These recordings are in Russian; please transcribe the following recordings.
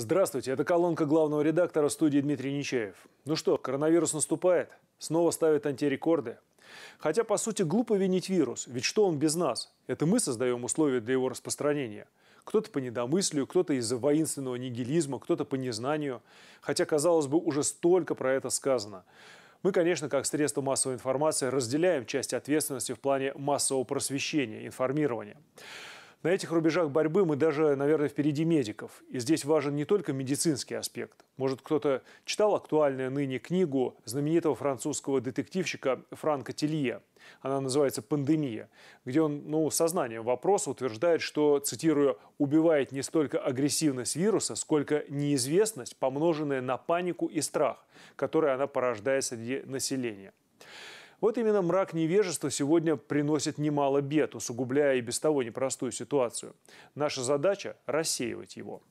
Здравствуйте, это колонка главного редактора студии Дмитрий Нечаев. Ну что, коронавирус наступает, снова ставит антирекорды. Хотя, по сути, глупо винить вирус, ведь что он без нас? Это мы создаем условия для его распространения. Кто-то по недомыслию, кто-то из-за воинственного нигилизма, кто-то по незнанию. Хотя, казалось бы, уже столько про это сказано. Мы, конечно, как средство массовой информации разделяем часть ответственности в плане массового просвещения, информирования. На этих рубежах борьбы мы даже, наверное, впереди медиков. И здесь важен не только медицинский аспект. Может, кто-то читал актуальную ныне книгу знаменитого французского детективщика Франка Телье. Она называется «Пандемия», где он, ну, сознанием вопроса утверждает, что, цитирую, «убивает не столько агрессивность вируса, сколько неизвестность, помноженная на панику и страх, которые она порождает среди населения». Вот именно мрак невежества сегодня приносит немало бед, усугубляя и без того непростую ситуацию. Наша задача – рассеивать его.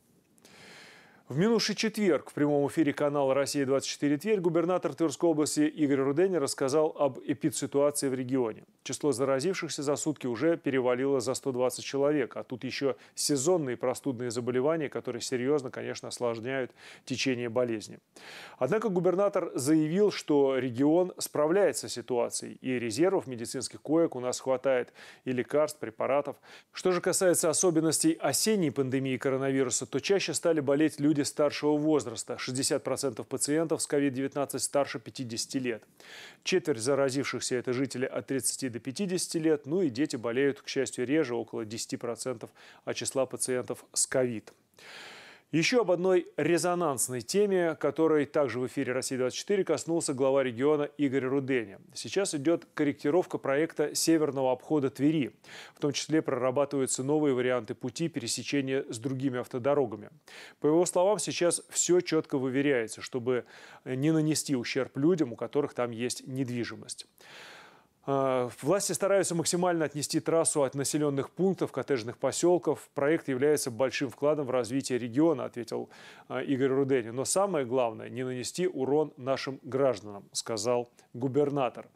В минувший четверг в прямом эфире канала «Россия-24 Тверь» губернатор Тверской области Игорь Рудени рассказал об эпидситуации в регионе. Число заразившихся за сутки уже перевалило за 120 человек, а тут еще сезонные простудные заболевания, которые серьезно, конечно, осложняют течение болезни. Однако губернатор заявил, что регион справляется с ситуацией, и резервов медицинских коек у нас хватает, и лекарств, препаратов. Что же касается особенностей осенней пандемии коронавируса, то чаще стали болеть люди, люди старшего возраста. 60% пациентов с COVID-19 старше 50 лет. Четверть заразившихся – это жители от 30 до 50 лет. Ну и дети болеют, к счастью, реже, около 10% от числа пациентов с COVID. Еще об одной резонансной теме, которой также в эфире «Россия-24» коснулся глава региона Игорь Руденя. Сейчас идет корректировка проекта северного обхода Твери. В том числе прорабатываются новые варианты пути пересечения с другими автодорогами. По его словам, сейчас все четко выверяется, чтобы не нанести ущерб людям, у которых там есть недвижимость. Э, власти стараются максимально отнести трассу от населенных пунктов, коттеджных поселков. Проект является большим вкладом в развитие региона, ответил э, Игорь Руденин. Но самое главное – не нанести урон нашим гражданам, сказал губернатор.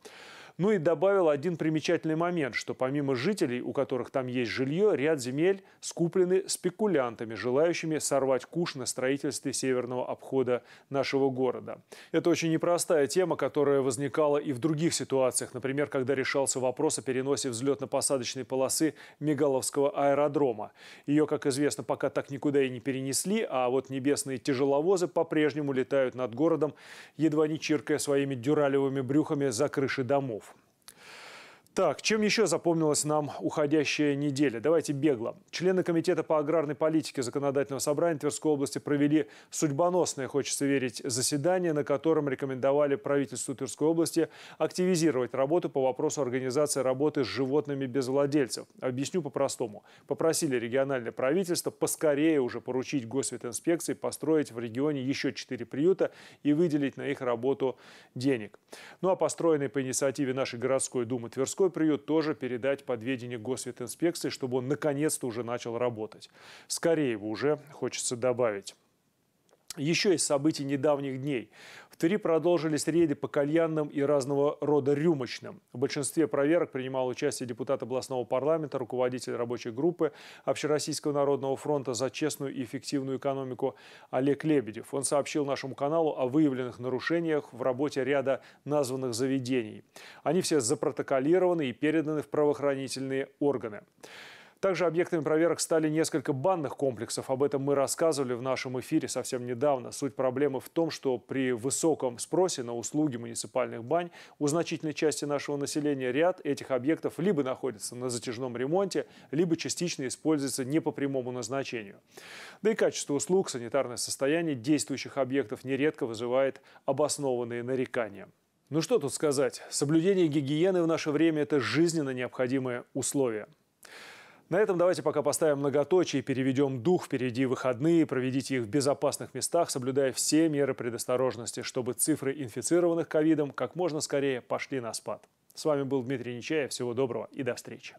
Ну и добавил один примечательный момент, что помимо жителей, у которых там есть жилье, ряд земель скуплены спекулянтами, желающими сорвать куш на строительстве северного обхода нашего города. Это очень непростая тема, которая возникала и в других ситуациях, например, когда решался вопрос о переносе взлетно-посадочной полосы Мигаловского аэродрома. Ее, как известно, пока так никуда и не перенесли, а вот небесные тяжеловозы по-прежнему летают над городом, едва не чиркая своими дюралевыми брюхами за крыши домов. Так, чем еще запомнилась нам уходящая неделя? Давайте бегло. Члены Комитета по аграрной политике Законодательного собрания Тверской области провели судьбоносное, хочется верить, заседание, на котором рекомендовали правительству Тверской области активизировать работу по вопросу организации работы с животными без владельцев. Объясню по-простому. Попросили региональное правительство поскорее уже поручить госветинспекции построить в регионе еще четыре приюта и выделить на их работу денег. Ну а построенный по инициативе нашей городской думы Тверской городской приют тоже передать под ведение госветинспекции, чтобы он наконец-то уже начал работать. Скорее бы уже, хочется добавить. Еще из событий недавних дней. В Твери продолжились рейды по кальянным и разного рода рюмочным. В большинстве проверок принимал участие депутат областного парламента, руководитель рабочей группы Общероссийского народного фронта за честную и эффективную экономику Олег Лебедев. Он сообщил нашему каналу о выявленных нарушениях в работе ряда названных заведений. Они все запротоколированы и переданы в правоохранительные органы. Также объектами проверок стали несколько банных комплексов. Об этом мы рассказывали в нашем эфире совсем недавно. Суть проблемы в том, что при высоком спросе на услуги муниципальных бань у значительной части нашего населения ряд этих объектов либо находится на затяжном ремонте, либо частично используется не по прямому назначению. Да и качество услуг, санитарное состояние действующих объектов нередко вызывает обоснованные нарекания. Ну что тут сказать, соблюдение гигиены в наше время – это жизненно необходимое условие. На этом давайте пока поставим многоточие, переведем дух, впереди выходные, проведите их в безопасных местах, соблюдая все меры предосторожности, чтобы цифры инфицированных ковидом как можно скорее пошли на спад. С вами был Дмитрий Нечаев. Всего доброго и до встречи.